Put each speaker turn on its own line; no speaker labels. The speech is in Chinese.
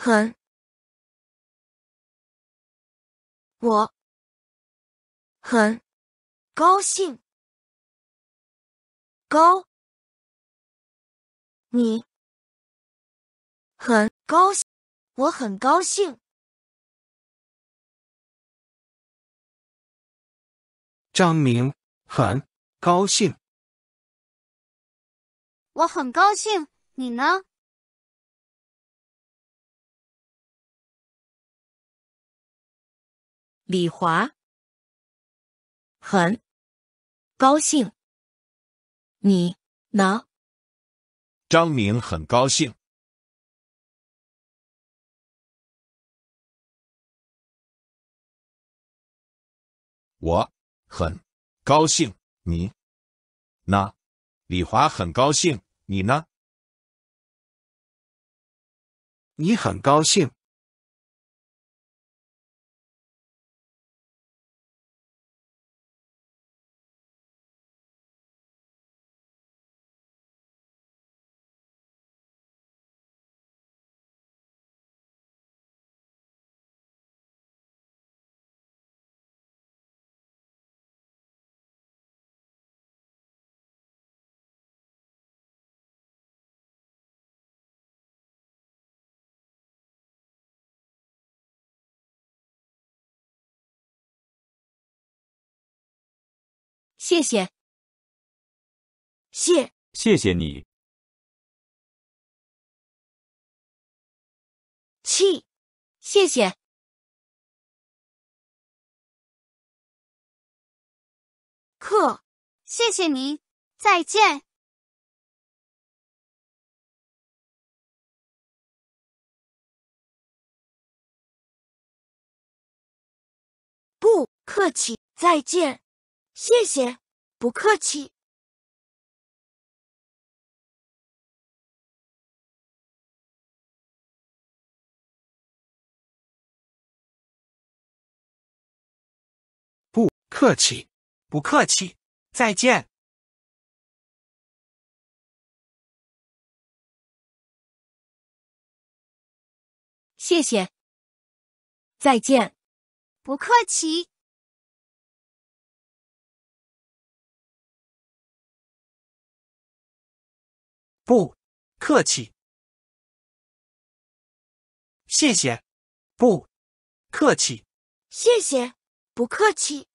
很，我很高兴，高，你很高兴，我很高兴，张明很高兴，我很高兴，你呢？李华很高兴，你呢？张明很高兴，我很高兴，你呢？李华很高兴，你呢？你很高兴。谢谢，谢谢谢你，气，谢谢，客，谢谢您，再见，不客气，再见。谢谢，不客气。不客气，不客气。再见。谢谢。再见。不客气。不客气，谢谢。不客气，谢谢。不客气。